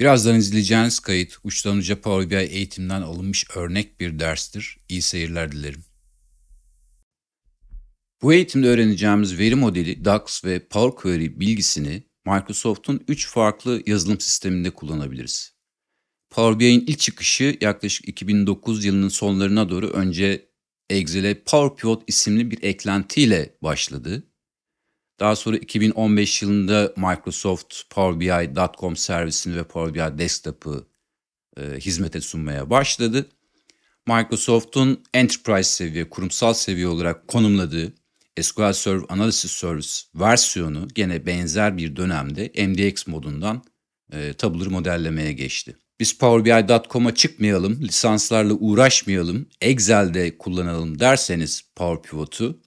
Birazdan izleyeceğiniz kayıt uçtan uca Power BI eğitimden alınmış örnek bir derstir. İyi seyirler dilerim. Bu eğitimde öğreneceğimiz veri modeli DAX ve Power Query bilgisini Microsoft'un 3 farklı yazılım sisteminde kullanabiliriz. Power BI'nin ilk çıkışı yaklaşık 2009 yılının sonlarına doğru önce Excel'e Power Pivot isimli bir eklentiyle başladı. Daha sonra 2015 yılında Microsoft Power BI.com servisini ve Power BI Desktop'ı e, hizmete sunmaya başladı. Microsoft'un enterprise seviye, kurumsal seviye olarak konumladığı SQL Server Analysis Service versiyonu gene benzer bir dönemde MDX modundan e, Tabler modellemeye geçti. Biz PowerBI.com'a çıkmayalım, lisanslarla uğraşmayalım, Excel'de kullanalım derseniz Power Pivot'u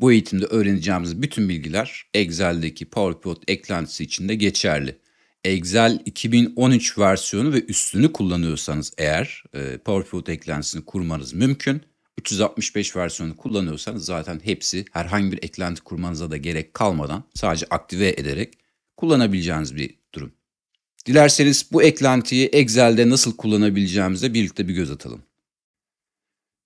bu eğitimde öğreneceğimiz bütün bilgiler Excel'deki PowerPoint eklentisi içinde geçerli. Excel 2013 versiyonu ve üstünü kullanıyorsanız eğer e, PowerPoint eklentisini kurmanız mümkün. 365 versiyonu kullanıyorsanız zaten hepsi herhangi bir eklenti kurmanıza da gerek kalmadan sadece aktive ederek kullanabileceğiniz bir durum. Dilerseniz bu eklentiyi Excel'de nasıl kullanabileceğimize birlikte bir göz atalım.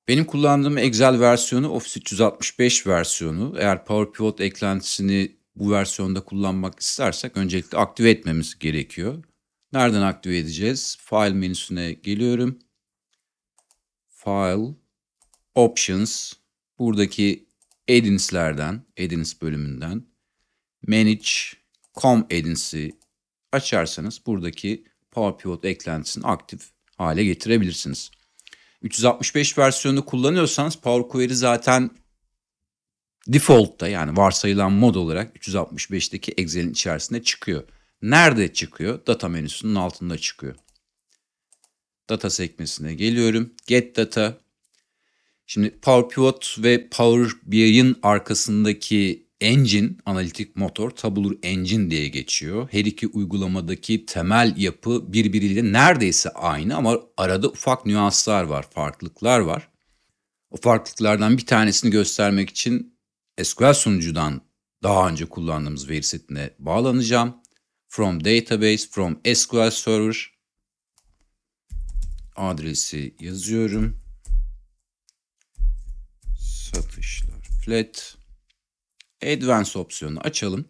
Benim kullandığım Excel versiyonu Office 365 versiyonu. Eğer Power Pivot eklentisini bu versiyonda kullanmak istersek öncelikle aktive etmemiz gerekiyor. Nereden aktive edeceğiz? File menüsüne geliyorum. File, Options, buradaki Addins'lerden, Addins bölümünden Manage, Com Addins'i açarsanız buradaki Power Pivot eklentisini aktif hale getirebilirsiniz. 365 versiyonu kullanıyorsanız Power Query zaten default'ta yani varsayılan mod olarak 365'teki Excel'in içerisinde çıkıyor. Nerede çıkıyor? Data menüsünün altında çıkıyor. Data sekmesine geliyorum. Get Data. Şimdi Power Pivot ve Power BI'nin arkasındaki Engine analitik motor Tabooler Engine diye geçiyor. Her iki uygulamadaki temel yapı birbiriyle neredeyse aynı ama arada ufak nüanslar var, farklılıklar var. O farklılıklardan bir tanesini göstermek için SQL sunucudan daha önce kullandığımız veri setine bağlanacağım. From database, from SQL server adresi yazıyorum. Satışlar flat Advanced opsiyonunu açalım.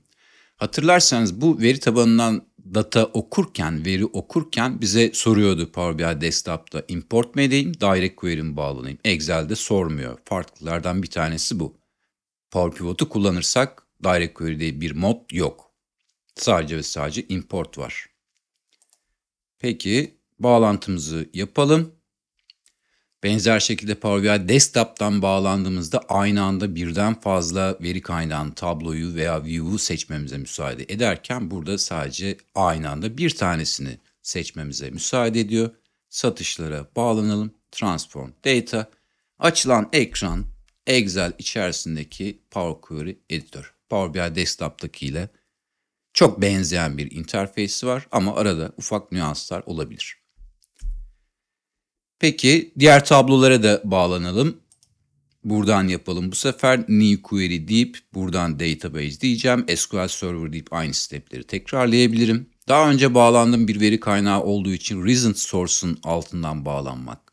Hatırlarsanız bu veri tabanından data okurken, veri okurken bize soruyordu Power BI Desktop'ta import mi edeyim, direct query mi bağlanayım? Excel'de sormuyor. Farklılardan bir tanesi bu. Power Pivot'u kullanırsak direct query bir mod yok. Sadece ve sadece import var. Peki bağlantımızı yapalım. Benzer şekilde Power BI desktop'tan bağlandığımızda aynı anda birden fazla veri kaynağın tabloyu veya view'u seçmemize müsaade ederken burada sadece aynı anda bir tanesini seçmemize müsaade ediyor. Satışlara bağlanalım. Transform Data. Açılan ekran Excel içerisindeki Power Query Editor. Power BI desktop'taki ile çok benzeyen bir interfeysi var ama arada ufak nüanslar olabilir. Peki diğer tablolara da bağlanalım. Buradan yapalım. Bu sefer new query deyip buradan database diyeceğim. SQL Server deyip aynı stepleri tekrarlayabilirim. Daha önce bağlandığım bir veri kaynağı olduğu için recent source'un altından bağlanmak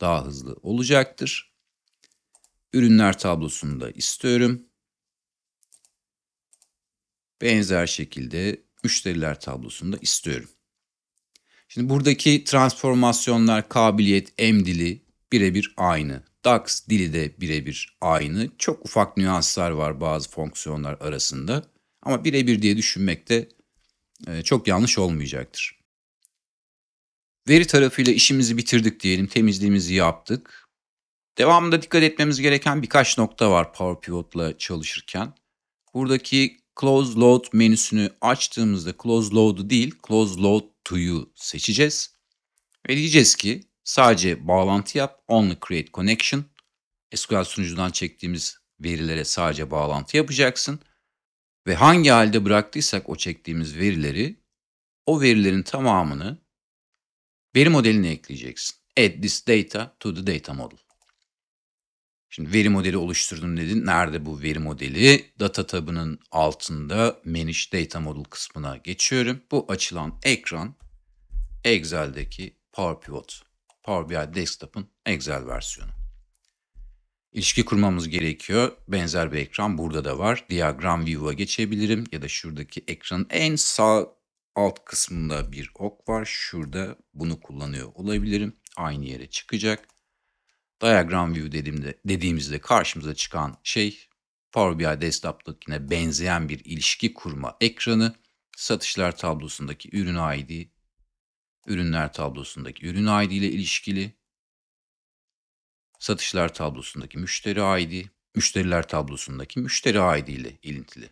daha hızlı olacaktır. Ürünler tablosunu da istiyorum. Benzer şekilde müşteriler tablosunu da istiyorum. Şimdi buradaki transformasyonlar kabiliyet M dili birebir aynı. DAX dili de birebir aynı. Çok ufak nüanslar var bazı fonksiyonlar arasında. Ama birebir diye düşünmek de e, çok yanlış olmayacaktır. Veri tarafıyla işimizi bitirdik diyelim, temizliğimizi yaptık. Devamında dikkat etmemiz gereken birkaç nokta var Power Pivot'la çalışırken. Buradaki Close Load menüsünü açtığımızda Close Load'u değil, Close Load tuyu seçeceğiz. Ve diyeceğiz ki sadece bağlantı yap, only create connection. SQL sunucudan çektiğimiz verilere sadece bağlantı yapacaksın. Ve hangi halde bıraktıysak o çektiğimiz verileri, o verilerin tamamını veri modeline ekleyeceksin. Add this data to the data model. Şimdi veri modeli oluşturdum dedin. Nerede bu veri modeli? Data tabının altında Manage Data Model kısmına geçiyorum. Bu açılan ekran Excel'deki Power Pivot. Power BI Desktop'ın Excel versiyonu. İlişki kurmamız gerekiyor. Benzer bir ekran burada da var. Diagram View'a geçebilirim ya da şuradaki ekranın en sağ alt kısmında bir ok var. Şurada bunu kullanıyor olabilirim. Aynı yere çıkacak. Diagram view dediğimde, dediğimizde karşımıza çıkan şey Power BI desktop'takine benzeyen bir ilişki kurma ekranı. Satışlar tablosundaki ürün ID, ürünler tablosundaki ürün ID ile ilişkili. Satışlar tablosundaki müşteri ID, müşteriler tablosundaki müşteri ID ile ilintili.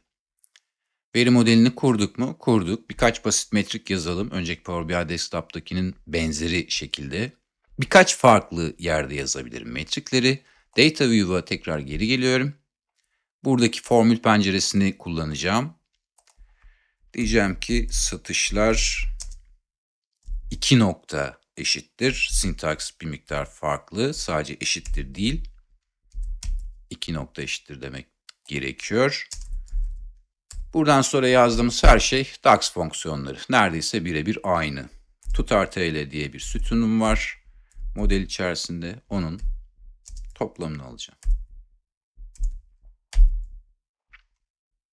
Veri modelini kurduk mu? Kurduk. Birkaç basit metrik yazalım. Önceki Power BI Desktop'takinin benzeri şekilde birkaç farklı yerde yazabilirim metrikleri. Data View'a tekrar geri geliyorum. Buradaki formül penceresini kullanacağım. Diyeceğim ki satışlar 2 nokta eşittir. Sintaks bir miktar farklı. Sadece eşittir değil. 2 nokta eşittir demek gerekiyor. Buradan sonra yazdığımız her şey DAX fonksiyonları. Neredeyse birebir aynı. Tutar TL diye bir sütunum var model içerisinde onun toplamını alacağım.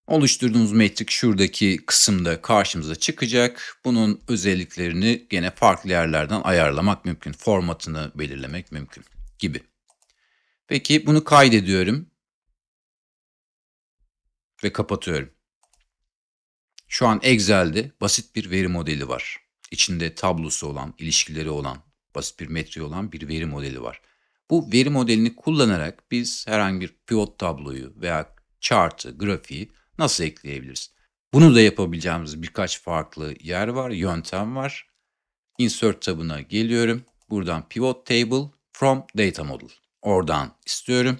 Oluşturduğumuz metrik şuradaki kısımda karşımıza çıkacak. Bunun özelliklerini gene farklı yerlerden ayarlamak mümkün. Formatını belirlemek mümkün gibi. Peki bunu kaydediyorum. Ve kapatıyorum. Şu an Excel'de basit bir veri modeli var. İçinde tablosu olan, ilişkileri olan, basit bir metriği olan bir veri modeli var. Bu veri modelini kullanarak biz herhangi bir pivot tabloyu veya chart'ı, grafiği nasıl ekleyebiliriz? Bunu da yapabileceğimiz birkaç farklı yer var, yöntem var. Insert tabına geliyorum. Buradan Pivot Table from Data Model. Oradan istiyorum.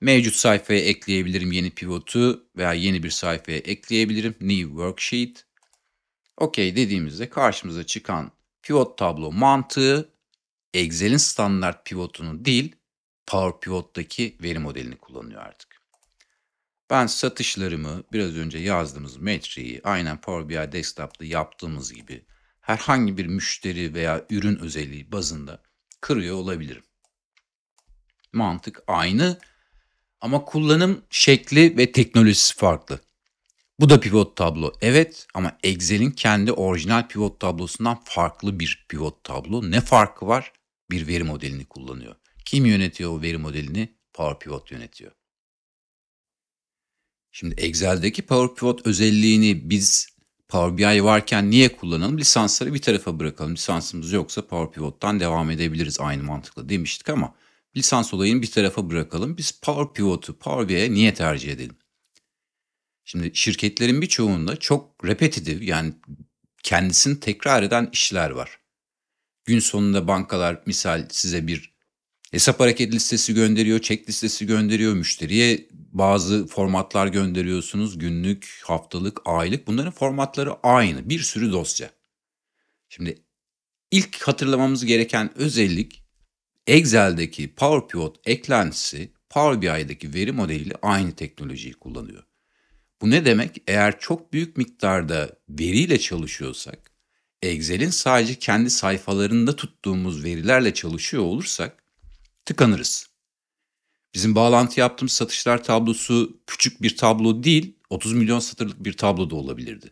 Mevcut sayfaya ekleyebilirim yeni pivotu veya yeni bir sayfaya ekleyebilirim. New Worksheet. OK dediğimizde karşımıza çıkan pivot tablo mantığı Excel'in standart pivotunu değil Power Pivot'taki veri modelini kullanıyor artık. Ben satışlarımı biraz önce yazdığımız metriği aynen Power BI Desktop'ta yaptığımız gibi herhangi bir müşteri veya ürün özelliği bazında kırıyor olabilirim. Mantık aynı ama kullanım şekli ve teknolojisi farklı. Bu da pivot tablo. Evet ama Excel'in kendi orijinal pivot tablosundan farklı bir pivot tablo. Ne farkı var? Bir veri modelini kullanıyor. Kim yönetiyor o veri modelini? Power Pivot yönetiyor. Şimdi Excel'deki Power Pivot özelliğini biz Power BI varken niye kullanalım? Lisansları bir tarafa bırakalım. Lisansımız yoksa Power Pivot'tan devam edebiliriz aynı mantıkla demiştik ama lisans olayını bir tarafa bırakalım. Biz Power Pivot'u Power BI'ye niye tercih edelim? Şimdi şirketlerin birçoğunda çok repetitif yani kendisini tekrar eden işler var. Gün sonunda bankalar misal size bir hesap hareket listesi gönderiyor, çek listesi gönderiyor, müşteriye bazı formatlar gönderiyorsunuz. Günlük, haftalık, aylık bunların formatları aynı bir sürü dosya. Şimdi ilk hatırlamamız gereken özellik Excel'deki Power Pivot eklentisi Power BI'deki veri modeliyle aynı teknolojiyi kullanıyor. Bu ne demek? Eğer çok büyük miktarda veriyle çalışıyorsak, Excel'in sadece kendi sayfalarında tuttuğumuz verilerle çalışıyor olursak tıkanırız. Bizim bağlantı yaptığımız satışlar tablosu küçük bir tablo değil, 30 milyon satırlık bir tablo da olabilirdi.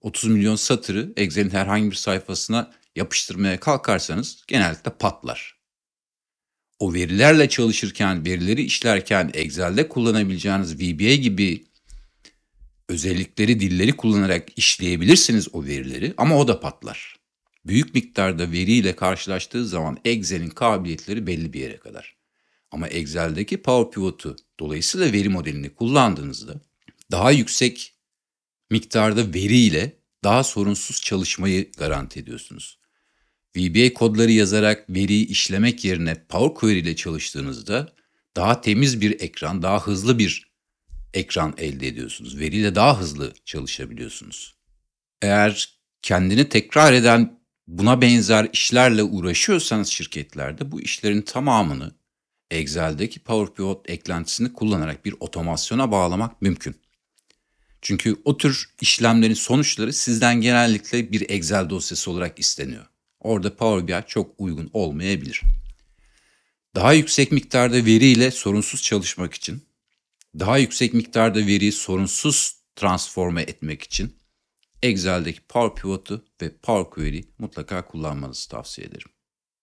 30 milyon satırı Excel'in herhangi bir sayfasına yapıştırmaya kalkarsanız genellikle patlar. O verilerle çalışırken, verileri işlerken Excel'de kullanabileceğiniz VBA gibi özellikleri, dilleri kullanarak işleyebilirsiniz o verileri ama o da patlar. Büyük miktarda veriyle karşılaştığı zaman Excel'in kabiliyetleri belli bir yere kadar. Ama Excel'deki Power Pivot'u dolayısıyla veri modelini kullandığınızda daha yüksek miktarda veriyle daha sorunsuz çalışmayı garanti ediyorsunuz. VBA kodları yazarak veriyi işlemek yerine Power Query ile çalıştığınızda daha temiz bir ekran, daha hızlı bir ekran elde ediyorsunuz. Veriyle daha hızlı çalışabiliyorsunuz. Eğer kendini tekrar eden buna benzer işlerle uğraşıyorsanız şirketlerde bu işlerin tamamını Excel'deki Power Pivot eklentisini kullanarak bir otomasyona bağlamak mümkün. Çünkü o tür işlemlerin sonuçları sizden genellikle bir Excel dosyası olarak isteniyor. Orada Power BI çok uygun olmayabilir. Daha yüksek miktarda veriyle sorunsuz çalışmak için daha yüksek miktarda veriyi sorunsuz transforme etmek için Excel'deki Power Pivot'u ve Power Query mutlaka kullanmanızı tavsiye ederim.